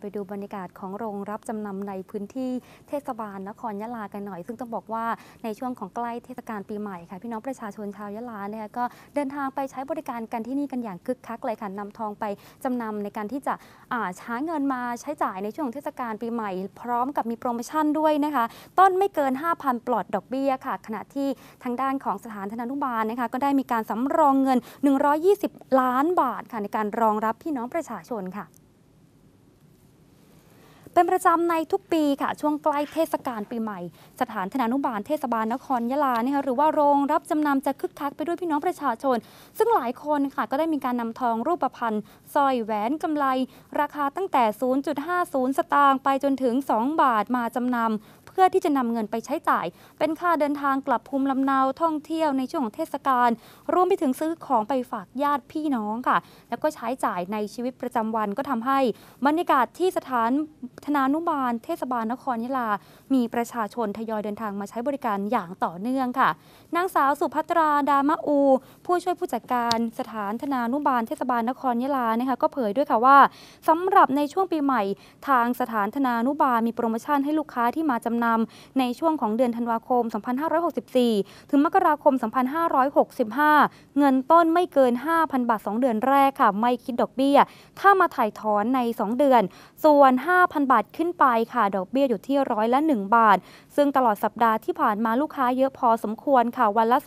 ไปดูบรรยากาศของโรงรับจำนำในพื้นที่เทศบาลนครยะลากันหน่อย ซึ่งต้องบอกว่าในช่วงของใกล้เทศกาลปีใหม่ค่ะพี่น้องประชาชนชาวยะลาเนี่ยก็เดินทางไปใช้บริการกันที่นี่กันอย่างคึกคักเลยค่ะนำทองไปจำนำในการที่จะหาเงินมาใช้จ่ายในช่วงเทศกาลปีใหม่พร้อมกับมีโปรโมชั่นด้วยนะคะต้นไม่เกิน 5,000 ปลอดดอกเบี้ยค่ะ ขณะที่ทางด้านของสถานธนานุบาลนะคะก็ได้มีการสำรองเงิน 120 ล้านบาทค่ะ ในการรองรับพี่น้องประชาชนค่ะเป็นประจำในทุกปีค่ะ ช่วงใกล้เทศกาลปีใหม่ สถานธนานุบาลเทศบาลนครยะลานะคะหรือว่าโรงรับจำนำจะคึกคักไปด้วยพี่น้องประชาชน ซึ่งหลายคนค่ะ ก็ได้มีการนำทองรูปพรรณสร้อยแหวนกำไลราคาตั้งแต่ 0.50 สตางค์ไปจนถึง 2 บาทมาจำนำเพื่อที่จะนำเงินไปใช้จ่าย เป็นค่าเดินทางกลับภูมิลำเนาท่องเที่ยวในช่วงเทศกาลรวมไปถึงซื้อของไปฝากญาติพี่น้องค่ะ แล้วก็ใช้จ่ายในชีวิตประจำวันก็ทำให้บรรยากาศที่สถานธนานุบาล เทศบาลนครยะลา มีประชาชนทยอยเดินทางมาใช้บริการอย่างต่อเนื่องค่ะ นางสาวสุภัตราดามะอู ผู้ช่วยผู้จัดการสถานธนานุบาลเทศบาลนครยะลานะคะก็เผยด้วยค่ะว่าสำหรับในช่วงปีใหม่ทางสถานธนานุบาลมีโปรโมชั่นให้ลูกค้าที่มาจำนำในช่วงของเดือนธันวาคม 2564 ถึงมกราคม 2565 เงินต้นไม่เกิน 5,000 บาท2เดือนแรกค่ะ ไม่คิดดอกเบี้ย ถ้ามาถ่ายถอนใน 2 เดือน ส่วน 5,000บาทขึ้นไปค่ะดอกเบี้ยอยู่ที่ร้อยละ1 บาท ซึ่งตลอดสัปดาห์ที่ผ่านมาลูกค้าเยอะพอสมควรค่ะวันละ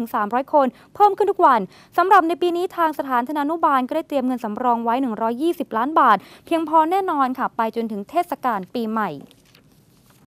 200-300 คน เพิ่มขึ้นทุกวัน สำหรับในปีนี้ทางสถานธนานุบาลก็ได้เตรียมเงินสำรองไว้ 120 ล้านบาท เพียงพอแน่นอนค่ะไปจนถึงเทศกาลปีใหม่